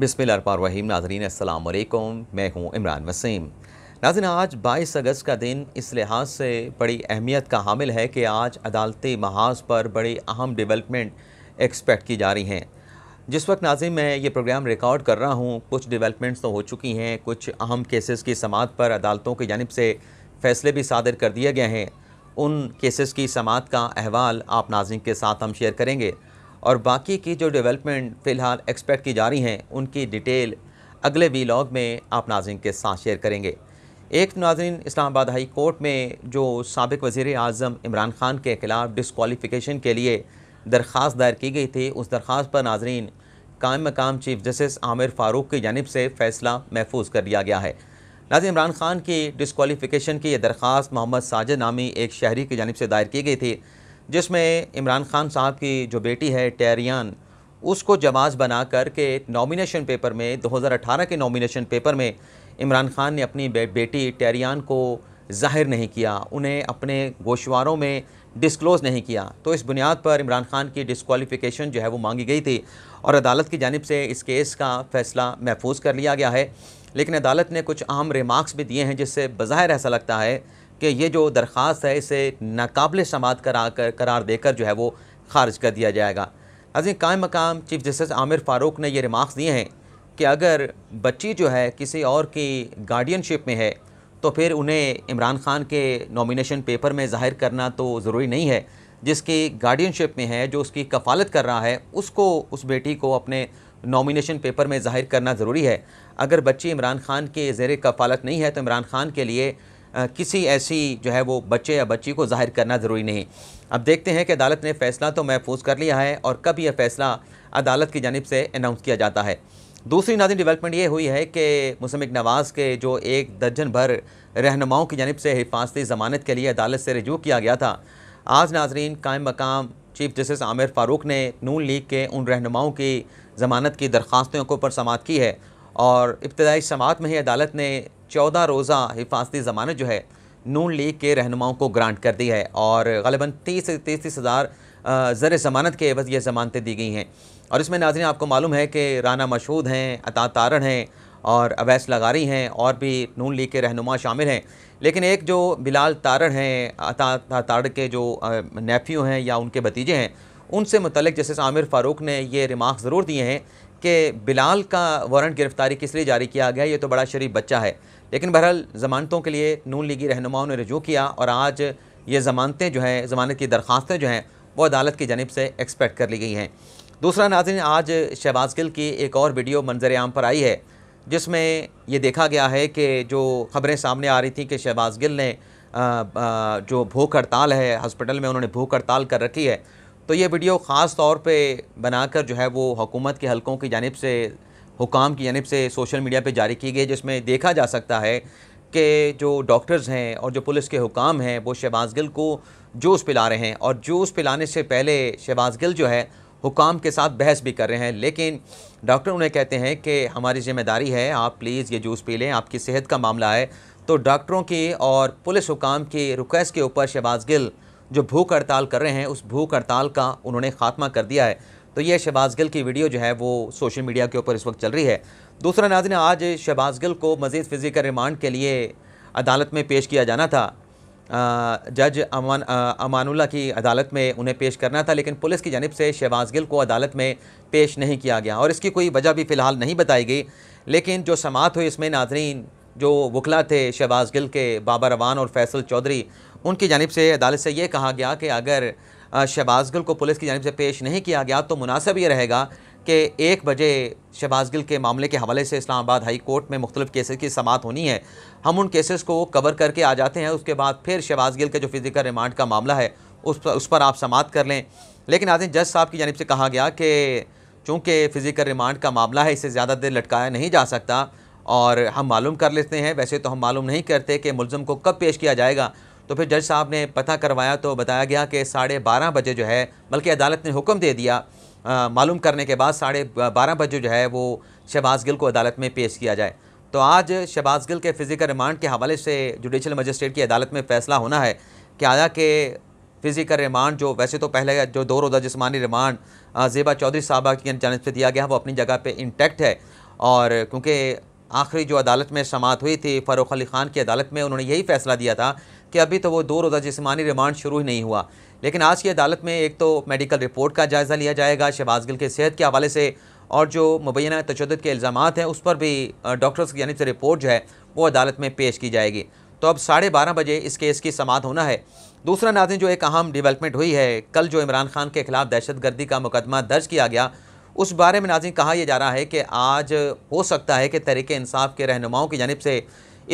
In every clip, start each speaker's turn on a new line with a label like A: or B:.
A: बिस्मिल बिस्मिल्लाहिर्रहमानिर्रहीम नाजरीन अलकुम मैं हूँ इमरान वसीम नाजिन आज बाईस अगस्त का दिन इस लिहाज से बड़ी अहमियत का हामिल है कि आज अदालती महाज पर बड़ी अहम डेवलपमेंट एक्सपेक्ट की जा रही हैं जिस वक्त नाजिम मैं ये प्रोग्राम रिकॉर्ड कर रहा हूँ कुछ डेवलपमेंट्स तो हो चुकी हैं कुछ अहम केसेस की समात पर अदालतों की जानब से फ़ैसले भी सादर कर दिए गए हैं उन केसेस की समात का अहवाल आप नाजिम के साथ हम शेयर करेंगे और बाकी की जो डेवलपमेंट फ़िलहाल एक्सपेक्ट की जा रही हैं उनकी डिटेल अगले वीलॉग में आप नाजरन के साथ शेयर करेंगे एक नाजरन इस्लामाबाद हाई कोर्ट में जो सबक वज़ी अजम इमरान ख़ान के ख़िलाफ़ डिसकॉलीफिकेशन के लिए दरख्वास्त दायर की गई थी उस दरख्वास्त पर नाजरन कायम मकाम चीफ जस्टिस आमिर फ़ारूक की जानब से फ़ैसला महफूज कर लिया गया है नाजिर इमरान खान की डिसकॉलीफिकेशन की यह दरख्वास मोहम्मद साजिद नामी एक शहरी की जानब से दायर की गई थी जिसमें इमरान खान साहब की जो बेटी है टेरियान उसको जमाज बना कर के नॉमिनेशन पेपर में 2018 के नॉमिनेशन पेपर में इमरान खान ने अपनी बे, बेटी टेरियान को ज़ाहिर नहीं किया उन्हें अपने गोशवारों में डिस्क्लोज़ नहीं किया तो इस बुनियाद पर इमरान खान की डिसकॉलीफिकेशन जो है वो मांगी गई थी और अदालत की जानब से इस केस का फ़ैसला महफूज कर लिया गया है लेकिन अदालत ने कुछ अहम रिमार्क्स भी दिए हैं जिससे बज़ाहिर ऐसा लगता है कि ये जो दरख्वास्त है इसे नाकबले समात करा कर करार देकर जो है वो खारिज कर दिया जाएगा अजी काय मकाम चीफ जस्टिस आमिर फ़ारूक ने ये रिमार्क्स दिए हैं कि अगर बच्ची जो है किसी और की गार्डियनशिप में है तो फिर उन्हें इमरान ख़ान के नॉमिनेशन पेपर में ज़ाहिर करना तो ज़रूरी नहीं है जिसकी गार्डियनशिप में है जो उसकी कफालत कर रहा है उसको उस बेटी को अपने नॉमिनेशन पेपर में ज़ाहिर करना ज़रूरी है अगर बच्ची इमरान ख़ान के जेर कफालत नहीं है तो इमरान ख़ान के लिए किसी ऐसी जो है वो बच्चे या बच्ची को ज़ाहिर करना ज़रूरी नहीं अब देखते हैं कि अदालत ने फ़ैसला तो महफूज कर लिया है और कब यह फ़ैसला अदालत की जानब से अनाउंस किया जाता है दूसरी नाजिन डेवलपमेंट ये हुई है कि मुसमिक नवाज़ के जो एक दर्जन भर रहनुमाओं की जानब से हिफाजती ज़मानत के लिए अदालत से रजू किया गया था आज नाजरीन कायम मकाम चीफ जस्टिस आमिर फ़ारूक ने नून लीग के उन रहनुमाओं की ज़मानत की दरख्वास्तों के ऊपर समात की है और इब्तदाई समात में ही अदालत ने चौदह रोज़ा हिफाजती ज़मानत जो है नून लीग के रहनुमाओं को ग्रांट कर दी है और गलबा तीस तीस तीस हज़ार ज़र ज़मानत के अवज़ ये ज़मानतें दी गई हैं और इसमें नाजरन आपको मालूम है कि राना मशहूद हैं अता तारण हैं और अवैस लगारी हैं और भी नून लीग के रहनुमा शामिल हैं लेकिन एक जो बिलाल तारण हैं अता तारण के जो नेफ्यू हैं या उनके भतीजे हैं उनसे मतलब जस्टिस आमिर फ़ारूक ने ये रिमार्क ज़रूर दिए हैं कि बिलाल का वारंट गिरफ़्तारी किस लिए जारी किया गया ये तो बड़ा शरीफ बच्चा है लेकिन बहरहाल ज़मानतों के लिए नून लीगी रहनुमाओं ने रजू किया और आज ये ज़मानतें जो हैं ज़मानत की दरख्वास्तें जो हैं वो अदालत की जानब से एक्सपेक्ट कर ली गई हैं दूसरा नाजिन आज शहबाज गिल की एक और वीडियो मंजर आम पर आई है जिसमें ये देखा गया है कि जो खबरें सामने आ रही थी कि शहबाज गिल ने आ, आ, जो भूख हड़ताल है हॉस्पिटल में उन्होंने भूख हड़ताल कर रखी है तो ये वीडियो ख़ास तौर पे बनाकर जो है वो हुकूमत के हलकों की जानब से हुकाम की जानब से सोशल मीडिया पर जारी की गई जिसमें देखा जा सकता है कि जो डॉक्टर्स हैं और जो पुलिस के हुकाम हैं वो शहबाज गिल को जोश पिला रहे हैं और जोश पिलाने से पहले शहबाज गिल जो है हुकाम के साथ बहस भी कर रहे हैं लेकिन डॉक्टर उन्हें कहते हैं कि हमारी जिम्मेदारी है आप प्लीज़ ये जूस पी लें आपकी सेहत का मामला है तो डॉक्टरों की और पुलिस हुकाम की रिक्वेस्ट के ऊपर शहबाज गिल जो भूख हड़ताल कर रहे हैं उस भूख हड़ताल का उन्होंने खात्मा कर दिया है तो ये शहबाज गिल की वीडियो जो है वो सोशल मीडिया के ऊपर इस वक्त चल रही है दूसरा नाजन आज शहबाज गिल को मज़ीद फिजिकल रिमांड के लिए अदालत में पेश किया जाना था जज अमान अमानुल्ला की अदालत में उन्हें पेश करना था लेकिन पुलिस की जानब से शहबाज गिल को अदालत में पेश नहीं किया गया और इसकी कोई वजह भी फ़िलहाल नहीं बताई गई लेकिन जो समात हुई इसमें नाजरीन जो वकला थे शहबाज गिल के बाबा रवान और फैसल चौधरी उनकी जानब से अदालत से ये कहा गया कि अगर शहबाज गिल को पुलिस की जानब से पेश नहीं किया गया तो मुनासब ये रहेगा कि एक बजे शहबाज गिल के मामले के हवाले से इस्लामाबाद हाई कोर्ट में मुख्तलिफ़ केसेस की समात होनी है हम उन केसेस को कवर करके आ जाते हैं उसके बाद फिर शहबाज गिल के जो फिज़िकल रिमांड का मामला है उस पर उस पर आप समात कर लें लेकिन आज जज साहब की जानब से कहा गया कि चूँकि फ़िज़िकल रिमांड का मामला है इसे ज़्यादा देर लटकाया नहीं जा सकता और हम मालूम कर लेते हैं वैसे तो हम मालूम नहीं करते कि मुलम को कब पेश किया जाएगा तो फिर जज साहब ने पता करवाया तो बताया गया कि साढ़े बारह बजे जो है बल्कि अदालत ने हुक्म दे दिया मालूम करने के बाद साढ़े बारह बजे जो है वो शहबाज गिल को अदालत में पेश किया जाए तो आज शहबाज गिल के फ़िज़िकल रिमांड के हवाले से जुडिशल मजिस्ट्रेट की अदालत में फ़ैसला होना है कि आया कि फ़िज़िकल रिमांड जो वैसे तो पहले जो दो रोज़ा जिसमानी रिमांड ज़ेबा चौधरी साहबा की जानब से दिया गया वो अपनी जगह पर इंटैक्ट है और क्योंकि आखिरी जो अदालत में समात हुई थी फ़ारूक अली ख़ान की अदालत में उन्होंने यही फैसला दिया था कि अभी तो वो दो रोज़ा जिसमानी रिमांड शुरू ही नहीं हुआ लेकिन आज की अदालत में एक तो मेडिकल रिपोर्ट का जायज़ा लिया जाएगा शहबाज गिल के सेहत के हवाले से और जो मुबैना तशद के इल्ज़ाम हैं उस पर भी डॉक्टर्स की यानी से तो रिपोर्ट जो है वो अदालत में पेश की जाएगी तो अब साढ़े बारह बजे इस केस की समात होना है दूसरा नाजिन जो एक अहम डेवलपमेंट हुई है कल जो इमरान खान के खिलाफ दहशत गर्दी का मुकदमा दर्ज किया गया उस बारे में नाजिन कहा यह जा रहा है कि आज हो सकता है कि तहरीक इंसाफ के रहनुमाओं की जानब से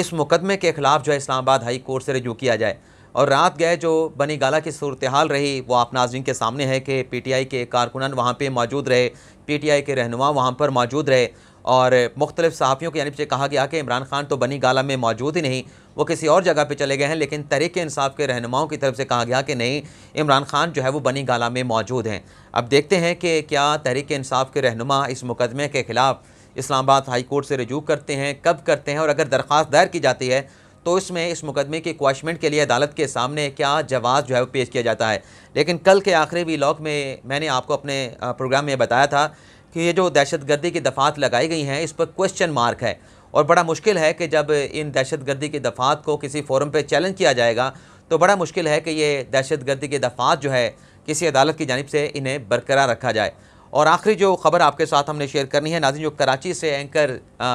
A: इस मुकदमे के ख़िलाफ़ जो है इस्लामाबाद हाई कोर्ट से रजू किया जाए और रात गए जो बनी गाला की सूरत हाल रही वो आप नाजरन के सामने है कि पी टी आई के कारकुनान वहाँ पर मौजूद रहे पी टी आई के रहनुमा वहाँ पर मौजूद रहे और मुख्तलिफ सहाफ़ियों की जानब से कहा गया कि इमरान खान तो बनी गाला में मौजूद ही नहीं वो किसी और जगह पर चले गए हैं लेकिन तरीके इंसाफ के रहनुमाओं की तरफ से कहा गया कि नहीं इमरान खान जो है वो बनी गाला में मौजूद हैं अब देखते हैं कि क्या तहरीक इंसाफ के रहनुमा इस मुकदमे के ख़िलाफ़ इस्लामाबाद हाई कोर्ट से रजू करते हैं कब करते हैं और अगर दरख्वास्त दायर की जाती है तो इसमें इस मुकदमे के क्वाशमेंट के लिए अदालत के सामने क्या जवाब जो है वो पेश किया जाता है लेकिन कल के आखिरी लॉक में मैंने आपको अपने प्रोग्राम में बताया था कि ये जो दहशतगर्दी की दफ़ात लगाई गई हैं इस पर क्वेश्चन मार्क है और बड़ा मुश्किल है कि जब इन दहशतगर्दी की दफ़ात को किसी फोरम पर चैलेंज किया जाएगा तो बड़ा मुश्किल है कि ये दहशतगर्दी की दफ़ात जो है किसी अदालत की जानब से इन्हें बरकरार रखा जाए और आखिरी जो खबर आपके साथ हमने शेयर करनी है नाजिन जो कराची से एंकर आ,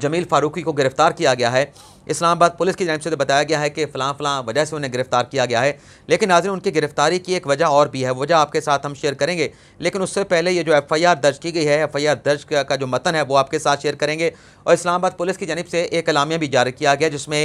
A: जमील फारूकी को गिरफ़्तार किया गया है इस्लामाबाद पुलिस की जानब से तो बताया गया है कि फ़लाँ फ़लाँ वजह से उन्हें गिरफ़्तार किया गया है लेकिन नाजिन उनकी गिरफ़्तारी की एक वजह और भी है वजह आपके साथ हम शेयर करेंगे लेकिन उससे पहले ये जो एफ़ आई आर दर्ज की गई है एफ़ आई आर दर्ज का जो मतन है वो आपके साथ शेयर करेंगे और इस्लामाबाद पुलिस की जानब से एक अलामिया भी जारी किया गया जिसमें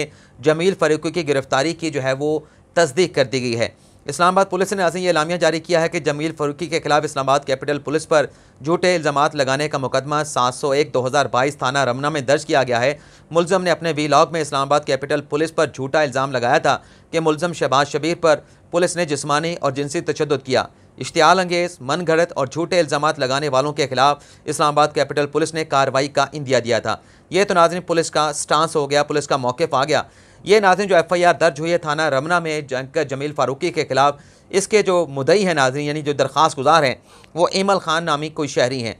A: जमील फारूकी की गिरफ़्तारी की जो है वो तस्दीक कर दी गई है इस्लामाबाद पुलिस ने अजीम एलामिया जारी किया है कि जमील फरूकी के खिलाफ इस्लामाबाद कैपिटल पुलिस पर झूठे इल्जाम लगाने का मुकदमा सात सौ एक दो हज़ार बाईस थाना रमना में दर्ज किया गया है मुलजम ने अपने वीलॉग में इस्लामाबाद कैपिटल पुलिस पर झूठा इल्ज़ाम लगाया था कि मुलजम शहबाज शबीर पर पुलिस ने जिसमानी और जिनसी तशद किया इश्तियाल अंगेज मन घड़त और झूठे इल्ज़ाम लगाने वालों के खिलाफ इस्लामाबाद कैपिटल पुलिस ने कार्रवाई का इंदिया दिया था यह तो नाजन पुलिस का स्टांस हो गया पुलिस का मौक़ आ गया ये नाजन जो एफ़ आई आर दर्ज हुई है थाना रमना में जंकर जमील फारूकी के खिलाफ इसके जो मुदई है नाजन यानी जो दरख्वास गुजार हैं वो एमल ख़ान नामी कोई शहरी हैं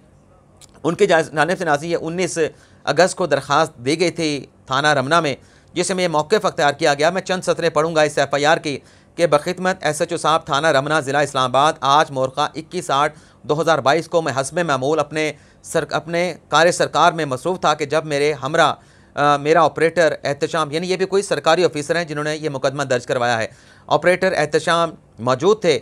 A: उनके जानब से नाजी ये उन्नीस अगस्त को दरख्वास्त दी गई थी थाना रमना में जिसमें यह मौक़ अख्तियार किया गया मैं चंद सतरें पढ़ूँगा इस एफ़ आई आर की के बखिदमत एस एच ओ साहब थाना रमना ज़िला इस्लामाबाद आज मोरखा इक्कीस आठ दो हज़ार बाईस को मैं हसब मामूल अपने सर अपने कार्य सरकार में मसरूफ़ था कि जब मेरे हमरा मेरा ऑपरेटर एहतशाम यानी ये भी कोई सरकारी ऑफिसर हैं जिन्होंने ये मुकदमा दर्ज करवाया है ऑपरेटर एहतशाम मौजूद थे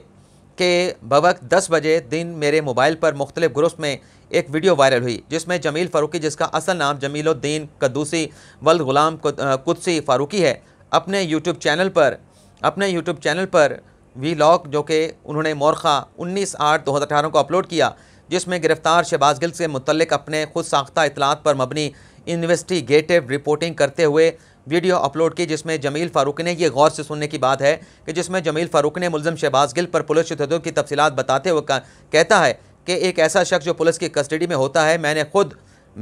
A: कि बवक दस बजे दिन मेरे मोबाइल पर मुख्तलि ग्रुप में एक वीडियो वायरल हुई जिसमें जमील फ़ारूकी जिसका असल नाम जमीलुद्दीन कदूसी वल गुलाम कुदसी फ़ारूकी है अपने यूट्यूब चैनल पर अपने यूट्यूब चैनल पर वी लॉक जो कि उन्होंने मोरखा उन्नीस आठ दो हज़ार अठारह को अपलोड किया जिसमें गिरफ्तार शहबाज गिल से मुतलक अपने खुद साख्ता इतलात पर मबनी इन्वेस्टिगेटिव रिपोर्टिंग करते हुए वीडियो अपलोड की जिसमें जमील फारूक ने यह गौर से सुनने की बात है कि जिसमें जमील फारूक ने मुलम शहबाज गिल पर पुलिस शदों की तफसीत बताते हुए कहता है कि एक ऐसा शख्स जो पुलिस की कस्टडी में होता है मैंने खुद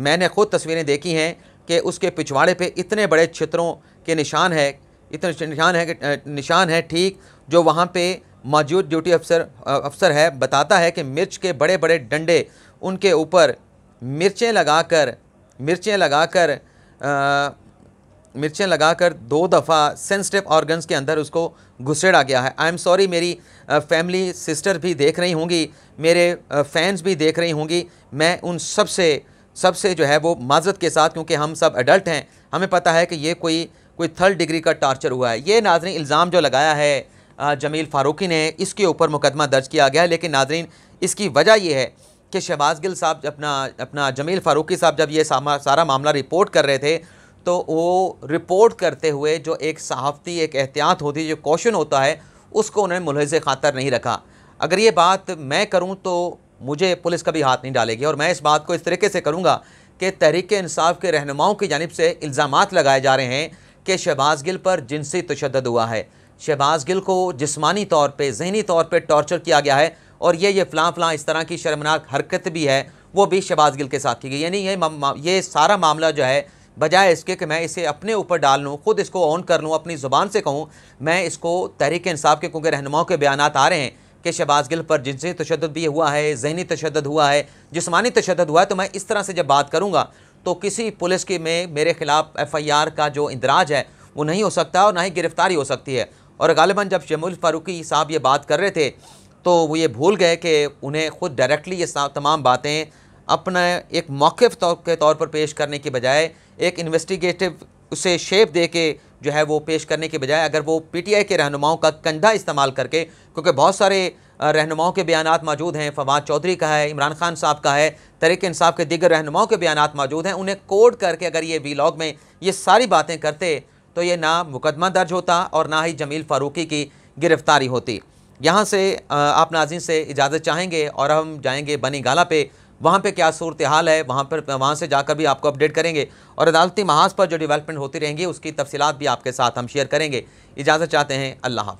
A: मैंने खुद तस्वीरें देखी हैं कि उसके पिछवाड़े पे इतने बड़े क्षेत्रों के निशान है इतने निशान है निशान है ठीक जो वहाँ पे मौजूद ड्यूटी अफसर अफसर है बताता है कि मिर्च के बड़े बड़े डंडे उनके ऊपर मिर्चें लगाकर मिर्चें लगाकर कर मिर्चें लगाकर दो दफ़ा सेंसिटिव ऑर्गन्स के अंदर उसको घुसेड़ा गया है आई एम सॉरी मेरी फैमिली सिस्टर भी देख रही होंगी मेरे फैंस भी देख रही होंगी मैं उन सब से सबसे जो है वो माजत के साथ क्योंकि हम सब एडल्ट हैं हमें पता है कि ये कोई कोई थर्ड डिग्री का टॉर्चर हुआ है ये नाजरी इल्ज़ाम जो लगाया है जमील फारूकी ने इसके ऊपर मुकदमा दर्ज किया गया है लेकिन नाजरीन इसकी वजह यह है कि शहबाज गिल साहब अपना अपना जमील फारूकी साहब जब ये सारा मामला रिपोर्ट कर रहे थे तो वो रिपोर्ट करते हुए जो एक सहाफ़ती एक एहतियात होती जो कौशन होता है उसको उन्होंने मुलहज खातर नहीं रखा अगर ये बात मैं करूँ तो मुझे पुलिस कभी हाथ नहीं डालेगी और मैं इस बात को इस तरीके से करूँगा कि तहरीक इंसाफ के रहनुमाओं की जानब से इल्ज़ाम लगाए जा रहे हैं कि शहबाज गिल पर जिनसी तशद हुआ है शहबाज गिल को जिसमानी तौर पे जहनी तौर पे टॉर्चर किया गया है और ये ये फ़लाँ फ़लाँ इस तरह की शर्मनाक हरकत भी है वो भी शहबाज गिल के साथ की गई यानी ये ये सारा मामला जो है बजाय इसके कि मैं इसे अपने ऊपर डाल लूँ ख़ुद इसको ऑन कर लूँ अपनी ज़ुबान से कहूँ मैं इसको तहरीक इंसाफ के क्योंकि रहनुमाओं के बयान आ रहे हैं कि शहबाज गिल पर जिनसी तशद भी हुआ है जहनी तशद हुआ है जिसमानी तशद हुआ है तो मैं इस तरह से जब बात करूँगा तो किसी पुलिस के में मेरे ख़िलाफ़ एफ़ आई आर का जो इंदराज है वो नहीं हो सकता और ना ही गिरफ़्तारी हो सकती है और गालिबा जब शमूल फ़ारूकी साहब ये बात कर रहे थे तो वो ये भूल गए कि उन्हें ख़ुद डायरेक्टली ये तमाम बातें अपना एक मौक़ के तौर पर पेश करने के बजाय एक इन्वेस्टिगेटिव उसे शेप दे के जो है वो पेश करने के बजाय अगर वो पी टी आई के रहनुमाओं का कंधा इस्तेमाल करके क्योंकि बहुत सारे रहनुमाओं के बयान मौजूद हैं फवाद चौधरी का है इमरान खान साहब का है तरीके इंसाफ के दिगर रहनुमाओं के बयान मौजूद हैं उन्हें कोड करके अगर ये वीलॉग में ये सारी बातें करते तो ये ना मुकदमा दर्ज होता और ना ही जमील फ़ारूकी की गिरफ़्तारी होती यहाँ से आप नाजिन से इजाज़त चाहेंगे और हम जाएंगे बनी गाला पे वहाँ पे क्या सूरत हाल है वहाँ पर वहाँ से जाकर भी आपको अपडेट करेंगे और अदालती महाज पर जो डेवलपमेंट होती रहेंगी उसकी तफसीत भी आपके साथ हम शेयर करेंगे इजाज़त चाहते हैं अल्लाह हाफि